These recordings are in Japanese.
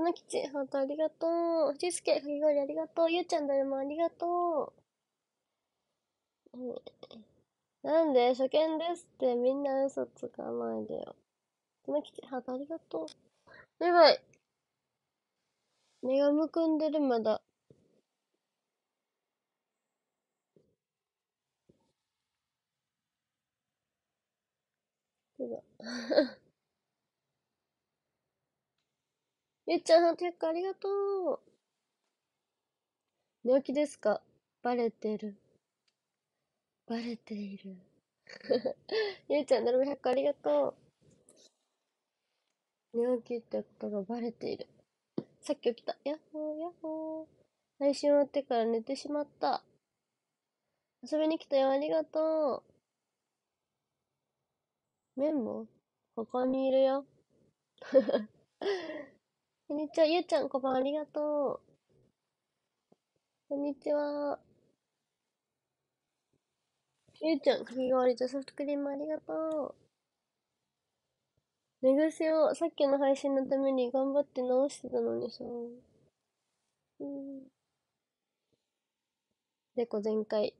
うなきち、ハートありがとう。しすけ、かき氷ありがとう。ゆうちゃんだもありがとう。なんで、初見ですってみんな嘘つかないでよ。うなきち、ハートありがとう。やばい。目がむくんでる、まだ。そうだ。ゆっちゃん、テックありがとう。寝起きですかバレてる。バレている。ゆうちゃん、なもみ100個ありがとう。寝起きってことがバレている。さっき起きた。やっほー、やっほー。配信終わってから寝てしまった。遊びに来たよ、ありがとう。メンモ他にいるよ。こんにちは、ゆうちゃん、こんばんありがとう。こんにちは。ゆうちゃん、かき氷とソフトクリームありがとう。寝癖をさっきの配信のために頑張って直してたのにさ。うん。でこ全開。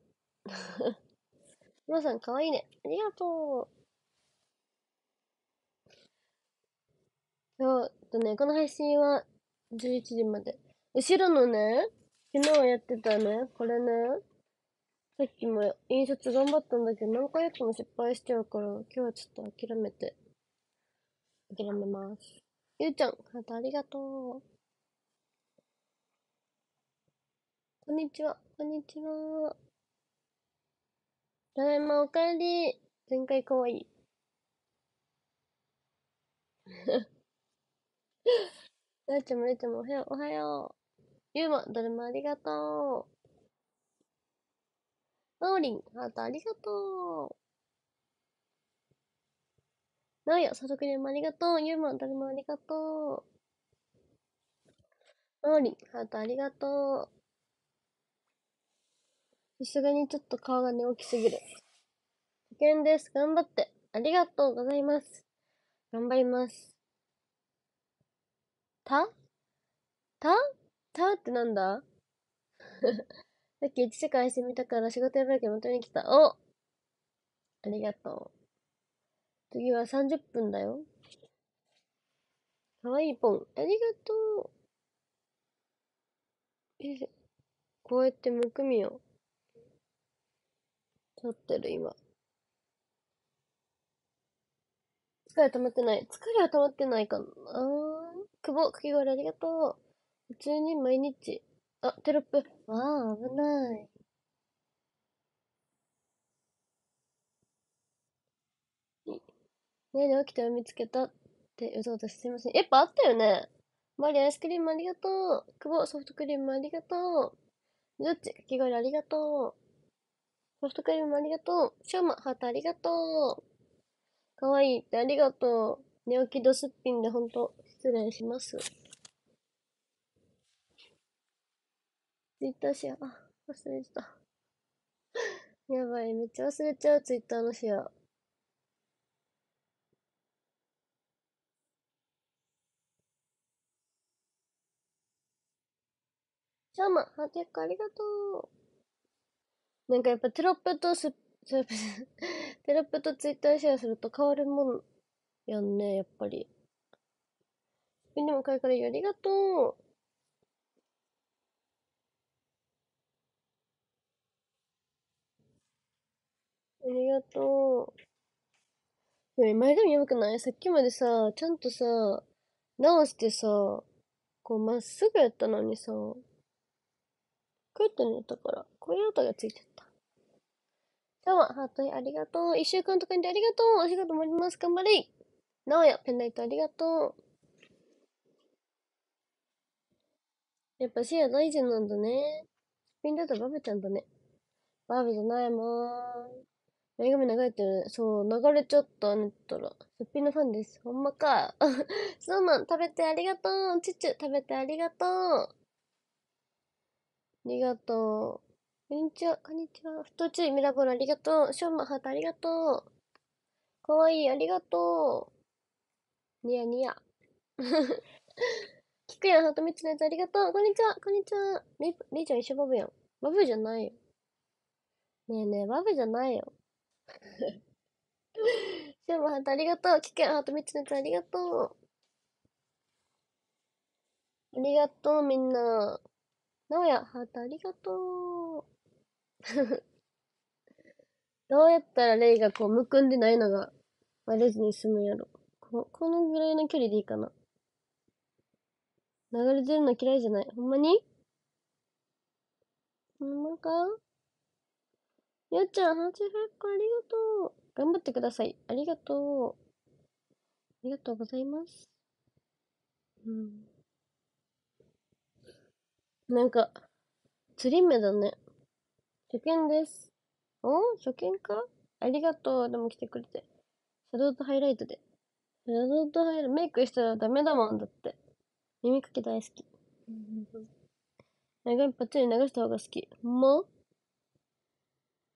皆さん、かわいいね。ありがとう。今日、とね、この配信は11時まで。後ろのね、昨日やってたね、これね、さっきも印刷頑張ったんだけど、何回やっても失敗しちゃうから、今日はちょっと諦めて、諦めます。ゆうちゃん、ハートありがとう。こんにちは、こんにちは。ただいま、おかえり。前回かわいい。なっちゃんもりちゃんもおはよう、おはよう。ゆうま、どれもありがとう。のーりん、ハートありがとう。なおや、さとくりもありがとう。ゆうま、どれもありがとう。のーりん、ハートありがとう。さすがにちょっと顔がね、大きすぎる。保険です。頑張って。ありがとうございます。頑張ります。たたたってなんだ さっき一時間休みたから仕事やばいけど元に来た。おありがとう。次は30分だよ。かわいいポン。ありがとう。え、こうやってむくみを取ってる今。疲れ溜まってない。疲れは溜まってないかな。久保、かき氷ありがとう。普通に毎日。あ、テロップ。わあ、危ない。ねえ、起きたら見つけたって嘘想とすいません。やっぱあったよね。マリアイスクリームありがとう。久保、ソフトクリームありがとう。ジョッチ、かき氷ありがとう。ソフトクリームありがとう。しょうま、ハートありがとう。かわいいってありがとう。寝起きドすっぴんでほんと失礼します。ツイッターシェア、あ、忘れてた。やばい、めっちゃ忘れちゃう、ツイッターのシェア。シャーマン、ハテックありがとう。なんかやっぱテロップとす、テロップとツイッターシェアすると変わるもんやんね、やっぱり。みんなもかいからありがとう。ありがとう。でも前髪やばくないさっきまでさ、ちゃんとさ、直してさ、こうまっすぐやったのにさ、こうやってったから、こういう音がついちゃった。今日はハートにありがとう。一週間とかにでありがとう。お仕事もあります。頑張れなおや、ペンライトありがとう。やっぱェア大事なんだね。ぴんだとバブちゃんだね。バブじゃないもん。めぐみ流れてる。そう、流れちゃった、ねったら。すっぴんのファンです。ほんまか。そうなん、食べてありがとう。チュチュ、食べてありがとう。ありがとう。こんにちは、こんにちは。ふとちゅい、ミラボルありがとう。しょうま、ハートありがとう。かわいい、ありがとう。ニヤニヤ。聞くやん、ハート3つのやつありがとう。こんにちは、こんにちは。り、りーちゃん一緒バブやん。バブじゃないよ。ねえねえ、バブじゃないよ。シュボハートありがとう。聞くやん、ハート3つのやつありがとう。ありがとう、みんな。なおや、ハートありがとう。どうやったらレイがこう、むくんでないのが、バレずに済むやろ。ここのぐらいの距離でいいかな。流れてるの嫌いじゃない。ほんまにほんまかよっちゃん、ハーチフラッありがとう。頑張ってください。ありがとう。ありがとうございます。うん。なんか、釣り目だね。初見です。お初見かありがとう。でも来てくれて。シャドウとハイライトで。ロゾッと入る。メイクしたらダメだもんだって。耳かき大好き。長いパッチリ流した方が好き。も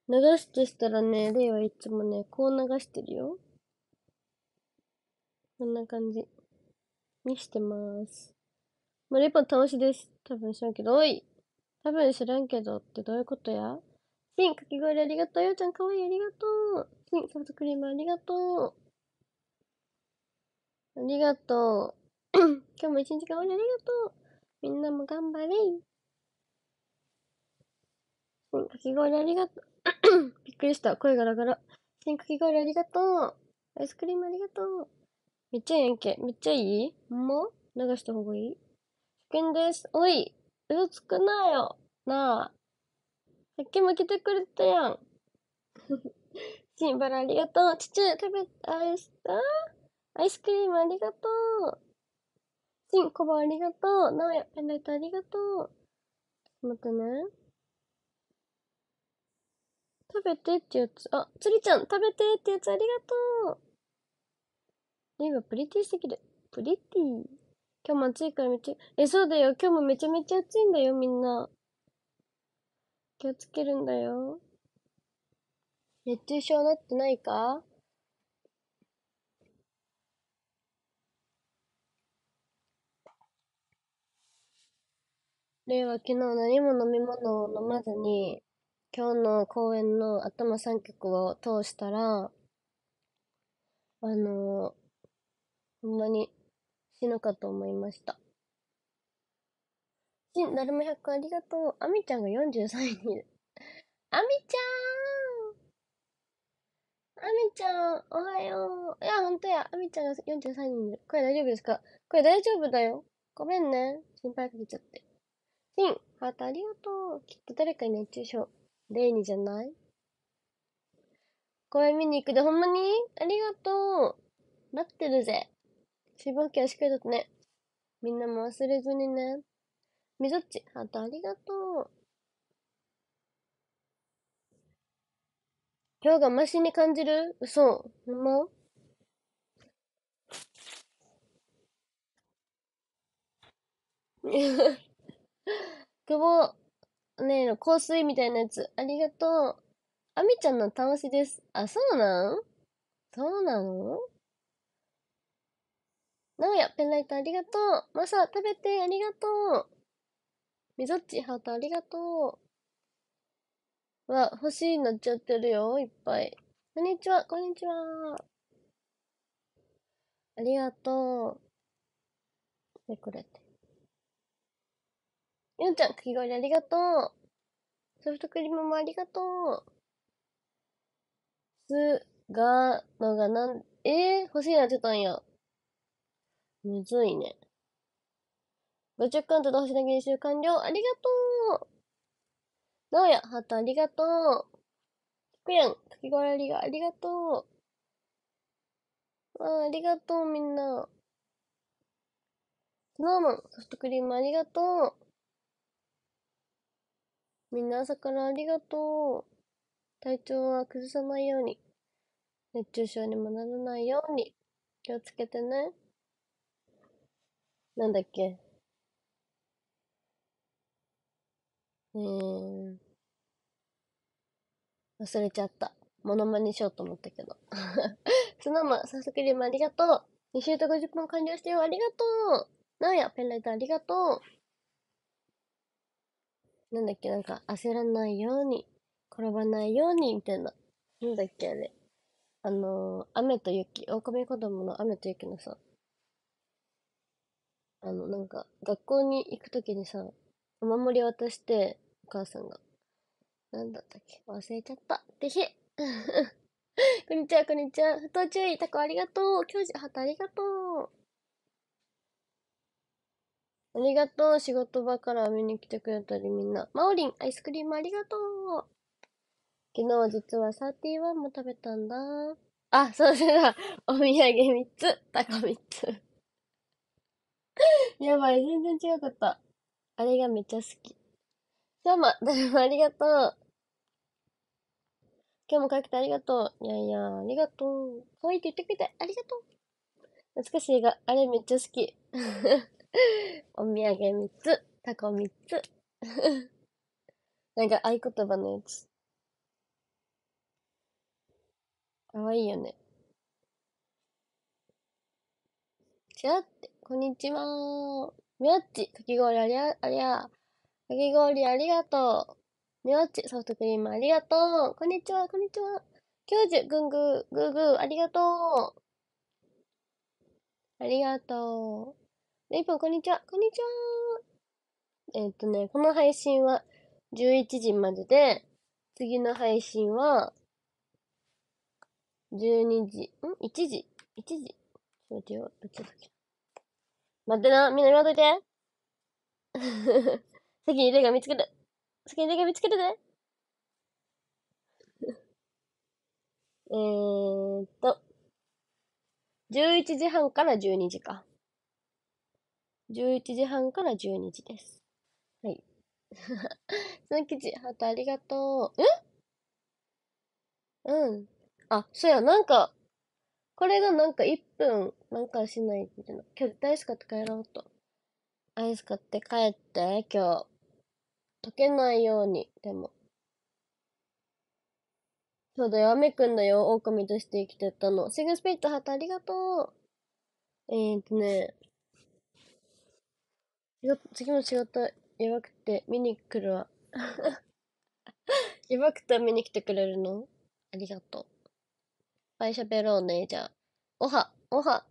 流すとしたらね、レイはいつもね、こう流してるよ。こんな感じにしてます。まあ、レポン倒しです。多分知らんけど、おい多分知らんけどってどういうことやシン、かき氷ありがとう。ようちゃんかわいいありがとう。シン、ソフトクリームありがとう。ありがとう。今日も一日頑張りありがとう。みんなも頑張れ。新かき氷ありがとう。びっくりした。声ガラガラ。新かき氷ありがとう。アイスクリームありがとう。めっちゃいいやんけ。めっちゃいいほんま流した方がいい初見です。おい嘘つくなよなあ。さっきも来てくれたやん。シンバラありがとう。父、食べ、愛したアイスクリームありがとう。チン、コバありがとう。ナオヤペンライトありがとう。待ってね。食べてってやつ。あ、つりちゃん、食べてってやつありがとう。今、プリティすぎる。プリティ。今日も暑いからめっちゃ、え、そうだよ。今日もめちゃめちゃ暑いんだよ、みんな。気をつけるんだよ。熱中症なってないかレイは昨日何も飲み物を飲まずに、今日の公演の頭三曲を通したら、あのー、ほんまに死ぬかと思いました。し、なるも百ありがとう。あみちゃんが43位に。あみちゃーんあみちゃん、おはよう。いや、ほんとや。あみちゃんが43人いる。これ大丈夫ですかこれ大丈夫だよ。ごめんね。心配かけちゃって。シンハートありがとうきっと誰かに熱中症。レイニじゃない公園見に行くでほんまにありがとう待ってるぜ水分補はしっかりとっね。みんなも忘れずにね。みぞっち、ハートありがとう。今日がマシに感じる嘘。ほんま 久保、ねえ、香水みたいなやつ。ありがとう。あみちゃんの倒しです。あ、そうなんそうなのなおや、ペンライトありがとう。マサ、食べてありがとう。みぞっち、ハートありがとう。わ、欲しいのっちゃってるよ、いっぱい。こんにちは、こんにちは。ありがとう。来てくれて。ゆうちゃん、かき氷ありがとう。ソフトクリームもありがとう。す、が、のがなん、えー、欲しいなってたんや。むずいね。50んと同士だけ練習完了。ありがとう。なおや、ハートありがとう。くやん、かき氷ありが、ありがとう。あありがとう、みんな。スノーマン、ソフトクリームありがとう。みんな朝からありがとう。体調は崩さないように。熱中症にもならないように。気をつけてね。なんだっけ。えー、忘れちゃった。モノマネしようと思ったけど。スノーマン、早速リームありがとう。2週と50分完了してよ、ありがとう。なおや、ペンライトありがとう。なんだっけ、なんか焦らないように、転ばないように、みたいな。なんだっけ、あれ。あのー、雨と雪、狼子供の雨と雪のさ、あの、なんか、学校に行くときにさ、お守り渡して、お母さんが。なんだったっけ忘れちゃった。で ひこんにちは、こんにちは。不当注意、タコありがとう。教授、ハトありがとう。ありがとう。仕事場から見に来てくれたりみんな。マオリン、アイスクリームありがとう。昨日実は31も食べたんだ。あ、そううだ。お土産3つ。タコ3つ。やばい、全然違かった。あれがめっちゃ好き。今日も、誰もありがとう。今日も帰ってありがとう。いやいや、ありがとう。可愛いって言ってくれてありがとう。懐かしい映画、あれめっちゃ好き。お土産三つ、タコ三つ。なんか合言葉のやつ。かわいいよね。ちゃって、こんにちは。みおっち、かき氷ありゃ、ありゃ。かき氷ありがとう。みおっち、ソフトクリームありがとう。こんにちは、こんにちは。教授、ぐんぐー、ぐーぐー、ありがとう。ありがとう。レイポン、こんにちは。こんにちは。えっ、ー、とね、この配信は11時までで、次の配信は、12時、ん ?1 時 ?1 時っ待ってな、みんな言わといて。先 にレが見つけて。先にレが見つけてね。えーっと、11時半から12時か。11時半から12時です。はい。その記事、ハートありがとう。えうん。あ、そうや、なんか、これがなんか1分、なんかしないみたいな。今日絶対アイス買って帰ろうと。アイス買って帰って、今日。溶けないように、でも。そうだよ、雨くんだよ、狼として生きてたの。シグスピットハートありがとう。えーとね、次も仕事やばくて見に来るわ やばくて見に来てくれるのありがとう。バイい喋ろうね、じゃあ。おは、おは、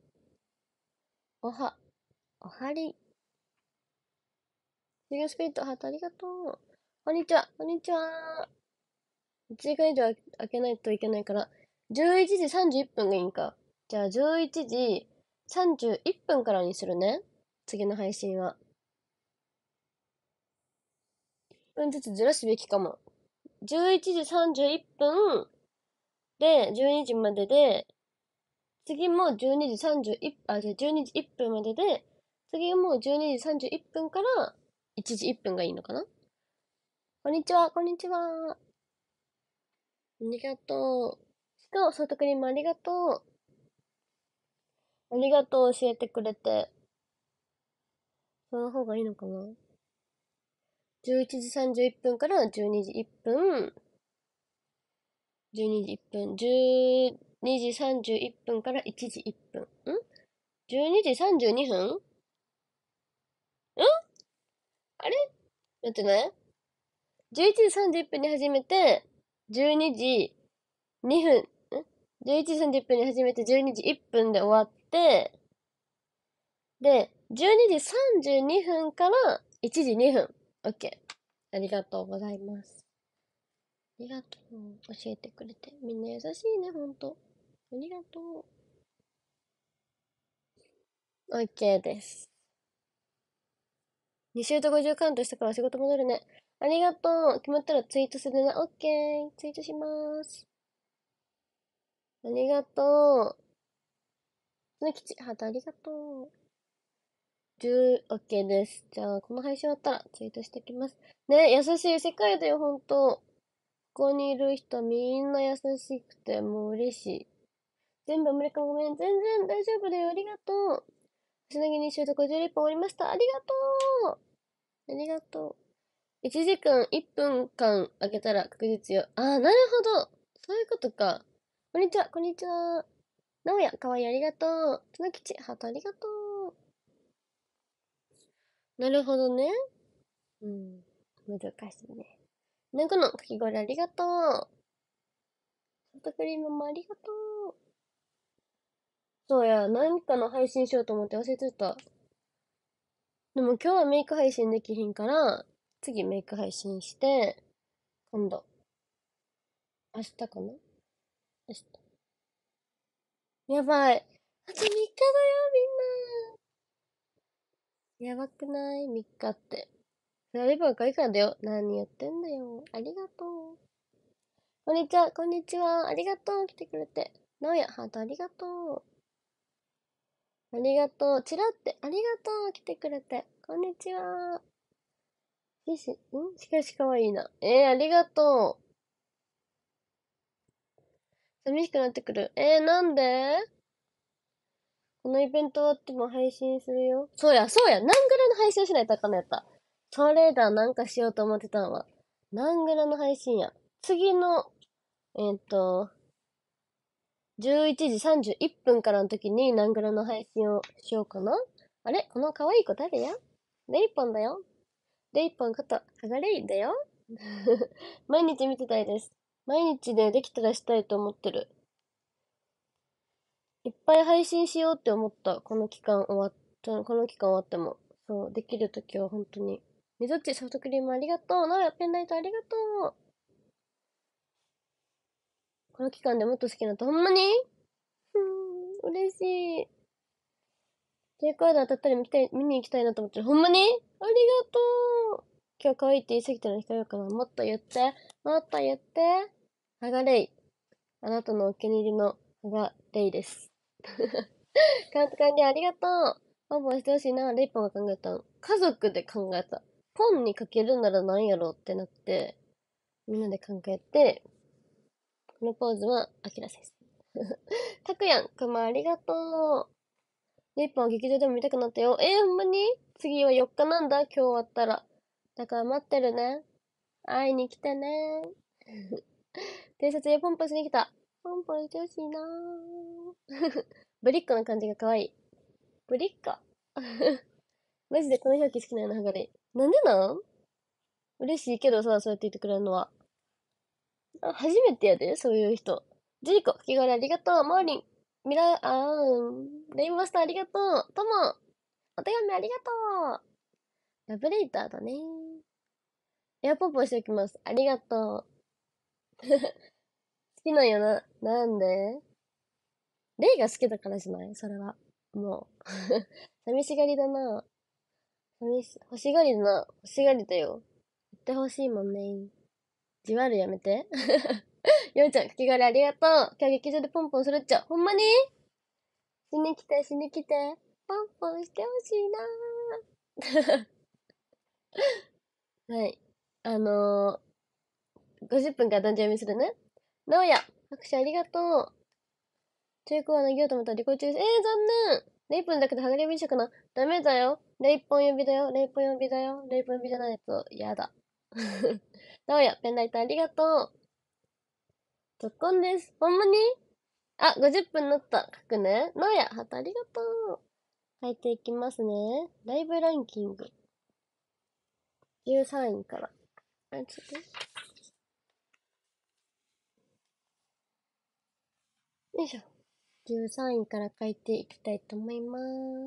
おは、おはり。シガスピリットハートありがとう。こんにちは、こんにちは。1時間以上開けないといけないから、11時31分がいいんか。じゃあ11時31分からにするね。次の配信は。分ずつずらすべきかも。11時31分で、12時までで、次も12時31、あ、じゃ12時1分までで、次も12時31分から1時1分がいいのかなこんにちは、こんにちは。ありがとう。しかも、ソフトクリームありがとう。ありがとう、教えてくれて。その方がいいのかな11時31分から12時1分、12時1分、12時31分から1時1分、ん ?12 時32分んあれ待ってね。11時31分に始めて、12時2分、ん ?11 時30分に始めて、12時1分で終わって、で、12時32分から1時2分。OK。ありがとうございます。ありがとう。教えてくれて。みんな優しいね、ほんと。ありがとう。OK です。2週と50カウントしたから仕事戻るね。ありがとう。決まったらツイートするな。OK。ツイートします。ありがとう。つねきち、ハートありがとう。OK です。じゃあ、この配信終わったらツイートしてきます。ね、優しい世界だよ、ほんと。ここにいる人みんな優しくて、もう嬉しい。全部アメリカごめん。全然大丈夫だよ。ありがとう。つなぎに習得50リップ終わりました。ありがとうありがとう。1時間1分間あげたら確実よ。あー、なるほどそういうことか。こんにちは、こんにちは。なおや、かわいいありがとう。つなきち、ハートありがとう。なるほどね。うん。難しいね。猫のかき氷ありがとう。ソフトクリームもありがとう。そうや、何かの配信しようと思って忘れてた。でも今日はメイク配信できひんから、次メイク配信して、今度。明日かな明日。やばい。あと3日だよ、みんな。やばくない ?3 日って。それでもいからだよ。何やってんだよ。ありがとう。こんにちは、こんにちは。ありがとう。来てくれて。なおや、ハートありがとう。ありがとう。ちらって、ありがとう。来てくれて。こんにちは。しし、んしかしかわいいな。えー、ありがとう。寂しくなってくる。えー、なんでこのイベント終わっても配信するよ。そうや、そうや、何グラの配信をしないとあかんのやった。それだ、なんかしようと思ってたんは。何グラの配信や。次の、えー、っと、11時31分からの時に何グラの配信をしようかな。あれこの可愛い子誰やレイポンだよ。レイポンこと、ハガレイだよ。毎日見てたいです。毎日ね、できたらしたいと思ってる。いっぱい配信しようって思った。この期間終わった、この期間終わっても。そう、できるときは本当に。みぞっちソフトクリームありがとう。なおやペンライトありがとう。この期間でもっと好きになった。ほんまにうん、嬉しい。J カード当たったり見たい見に行きたいなと思ってる。ほんまにありがとう。今日可愛いって言い過ぎたのに控えかな。もっと言って。もっと言って。はがれい。あなたのお気に入りのはがれいです。監 督管理ありがとう。応募してほしいな。レイポが考えた家族で考えた。ポンにかけるなら何やろうってなって、みんなで考えて、このポーズは、アキラ先生。たくやん、くまありがとう。レイポンは劇場でも見たくなったよ。えー、ほんまに次は4日なんだ今日終わったら。だから待ってるね。会いに来てね。偵察やポンパしに来た。ポンポンいてほしいなー ブリッコの感じが可愛い。ブリッコ。マジでこの表記好きなようなハガレなんでなん嬉しいけどさ、そうやって言ってくれるのは。あ初めてやで、そういう人。ジリコ、吹き替えありがとう。マーリン、ミラー、あー、レインマスターありがとう。トモ、お手紙ありがとう。ラブレーターだね。エアポンポンしておきます。ありがとう。きなんよな。なんでレイが好きだからじゃないそれは。もう。寂しがりだな。寂し、欲しがりだな。欲しがりだよ。言ってほしいもんね。じわるやめて。ようちゃん、かき氷ありがとう。今日劇場でポンポンするっちゃ。ほんまに死に来て、死に来て。ポンポンしてほしいな はい。あのー、50分から誕生日するね。なおや、拍手ありがとう。中古は投げようと思ったら離婚中です。えー、残念レイポンだけで剥がれ短くな。ダメだよ。レイポンびだよ。レイポンびだよ。レイポンびじゃないと嫌だ。なおや、ペンライトありがとう。突ッコンです。ほんまにあ、50分なった。書くね。なおや、ハトありがとう。書いていきますね。ライブランキング。13位から。あ、ちょっと。よいしょ。13位から書いていきたいと思いま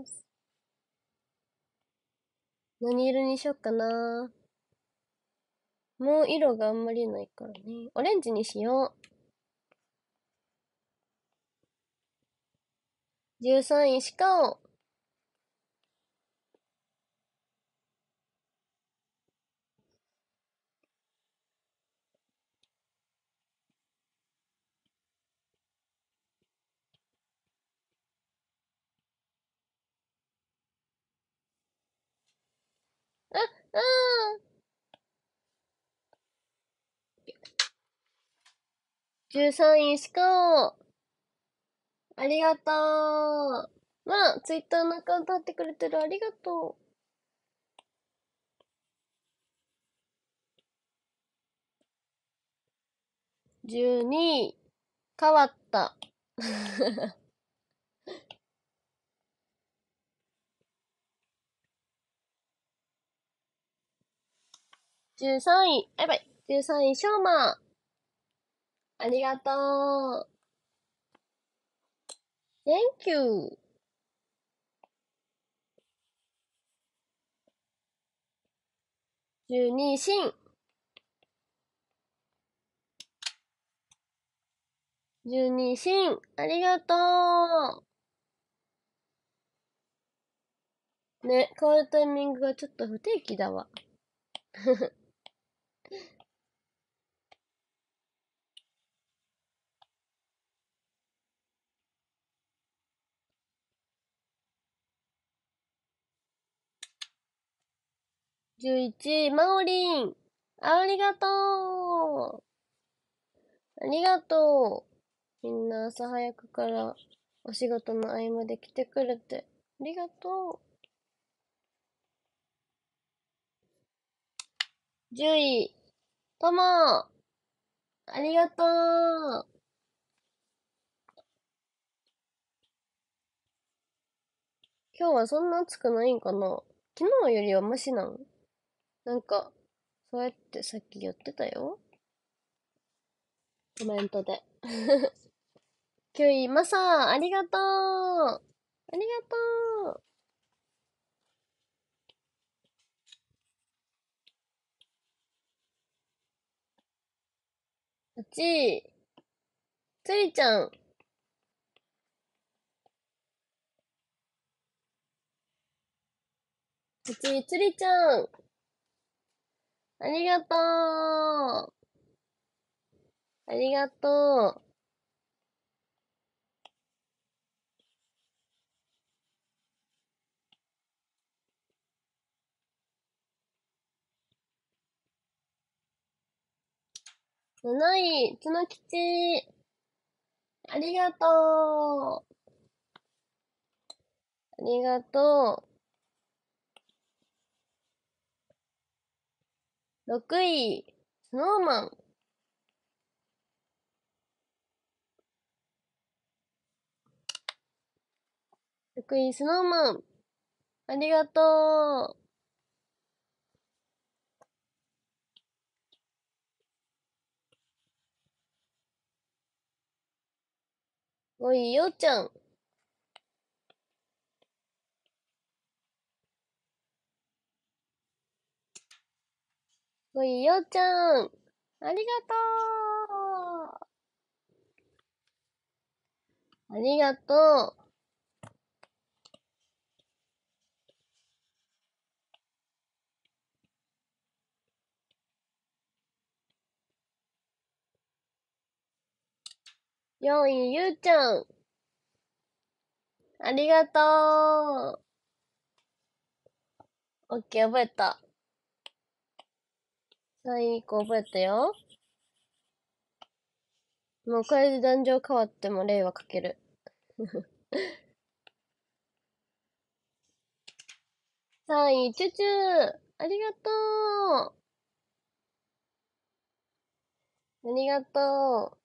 す。何色にしよっかな。もう色があんまりないからね。オレンジにしよう。13位しかを。うん。13位しか。ありがとう。まあ、ツイッターのアカウント貼ってくれてる。ありがとう。12位、変わった。13位、やばい、13位、しょうま。ありがとう。Thank you. 12位、しん。12位、しん。ありがとう。ね、変わるタイミングがちょっと不定期だわ。41位、マオリン。ありがとうありがとうみんな朝早くからお仕事の合間で来てくれて、ありがとう !10 位、ともありがとう今日はそんな暑くないんかな昨日よりはマシなんなんか、そうやってさっき言ってたよ。コメントで。キュイ、マサありがとうありがとううち、つりちゃん。うち、つりちゃん。ありがとうありがとううない、つのきち。ありがとう。ありがとう。6位、スノーマン。6位、スノーマン。ありがとう。5位、ようちゃん。こいよちゃん。ありがとう。ありがとう。4位、ゆうちゃん。ありがとう。オッケー、覚えた。3位以降覚えたよ。もうこれで壇上変わっても例は書ける。3 位、チュチュありがとうありがと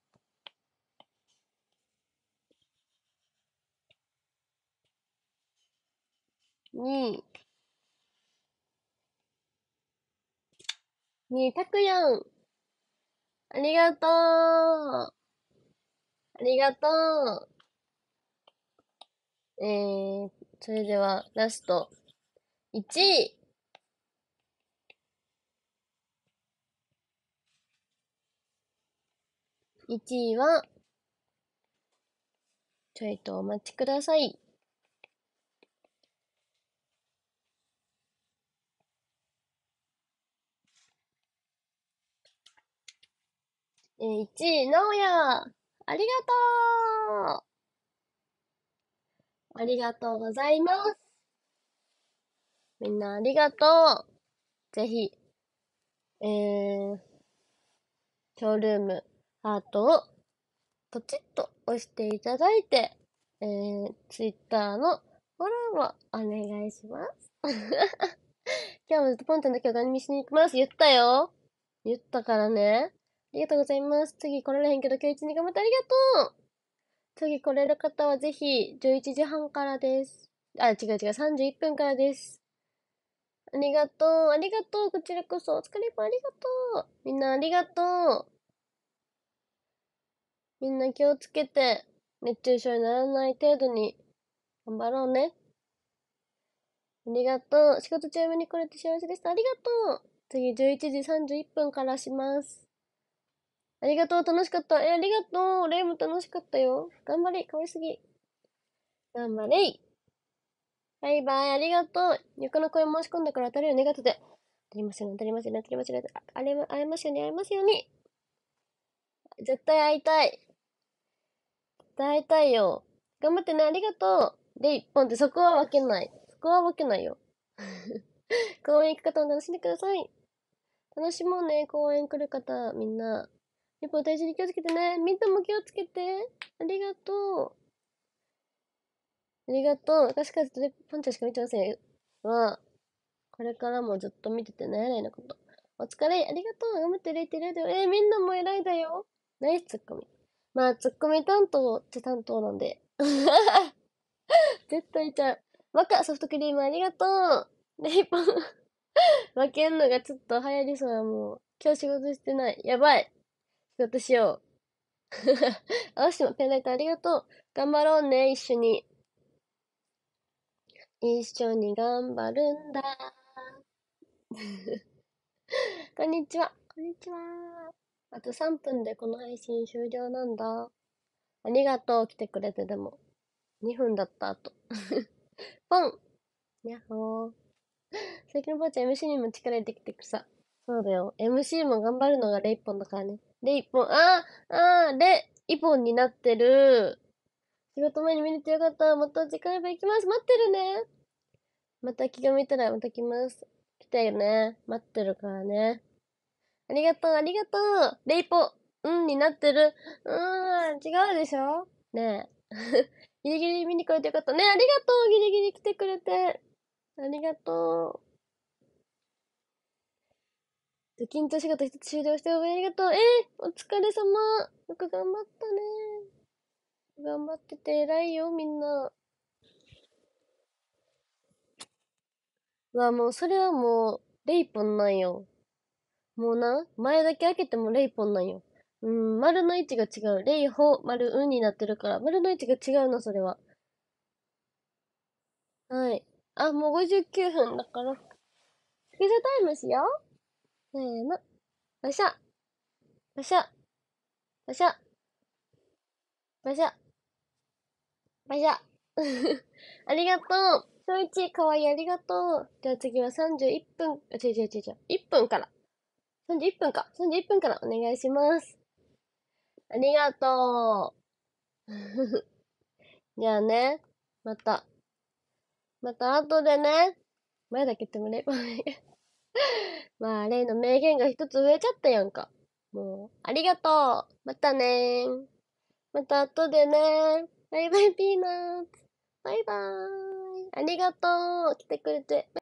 う2位、にたくやん。ありがとう。ありがとう。えー、それでは、ラスト。1位。1位は、ちょいとお待ちください。えー、1位、なおやありがとうありがとうございますみんなありがとうぜひ、えー、ショールームハートをポチッと押していただいて、えー、ツイッターのフォローもお願いします。今日もずっとポンちゃんの曲団に見しに行きます。言ったよ。言ったからね。ありがとうございます。次来られへんけど、今日一日頑張ってありがとう次来れる方はぜひ、11時半からです。あ、違う違う、31分からです。ありがとう、ありがとう、こちらこそ、お疲れ様ありがとう。みんなありがとう。みんな気をつけて、熱中症にならない程度に、頑張ろうね。ありがとう。仕事中に来れて幸せでした。ありがとう。次11時31分からします。ありがとう、楽しかった。え、ありがとう。レイも楽しかったよ。頑張れ、かわいすぎ。頑張れい。バイバイ、ありがとう。床の声申し込んだから当たるよね、ガトで。当たりますよね、当たりますよね、当たりますよね。あれ、会えますよね、会えますよね。絶対会いたい。絶対会いたいよ。頑張ってね、ありがとう。で、一本ってそこは分けない。そこは分けないよ。公園行く方も楽しんでください。楽しもうね、公園来る方、みんな。リポ大事に気をつけてね。みんなも気をつけて。ありがとう。ありがとう。私からずっとポンちゃんしか見てませんは、これからもずっと見ててね、レいのこと。お疲れ、ありがとう。頑張ってレイって偉いだよ。えー、みんなも偉いだよ。ナイスツッコミ。まあ、ツッコミ担当って担当なんで。絶対ちゃう。若ソフトクリームありがとう。レイポン。負けんのがちょっと流行りそうや、もう。今日仕事してない。やばい。仕事しよう。ペンライトありがとう。頑張ろうね、一緒に。一緒に頑張るんだ。こんにちは。こんにちは。あと3分でこの配信終了なんだ。ありがとう、来てくれてでも。2分だった後。ポンやっほー。最近のパーちゃん MC にも力入れてきてくさ。そうだよ。MC も頑張るのがレイポンだからね。で、一本、あー、あー、で、一本になってる。仕事前に見れてよかった。また時間あれば行きます。待ってるね。また気が向いたらまた来ます。来たよね。待ってるからね。ありがとう、ありがとう。レイポ、うんになってる。うーん、違うでしょねえ。ギリギリ見に来れてよかった。ねありがとうギリギリ来てくれて。ありがとう。緊キンと仕事一つ終了しておめでとう。えー、お疲れ様。よく頑張ったね。頑張ってて偉いよ、みんな。わ、もう、それはもう、レイポンなんよ。もうな、前だけ開けてもレイポンなんよ。うん、丸の位置が違う。レイホ、丸、うんになってるから。丸の位置が違うな、それは。はい。あ、もう59分だから。スピータイムしよう。せーの。よいしょ。よいしょ。よいしょ。よいしょ。よいしょ。ありがとう。小一、かわいい、ありがとう。じゃあ次は31分、あ、違う違う違う違う。1分から。31分か。31分からお願いします。ありがとう。じゃあね、また。また後でね。前だけ言ってもらえばいい。まあ、例の名言が一つ増えちゃったやんか。もう、ありがとうまたねーまた後でねーバイバイピーナッツバイバーイありがとう来てくれて。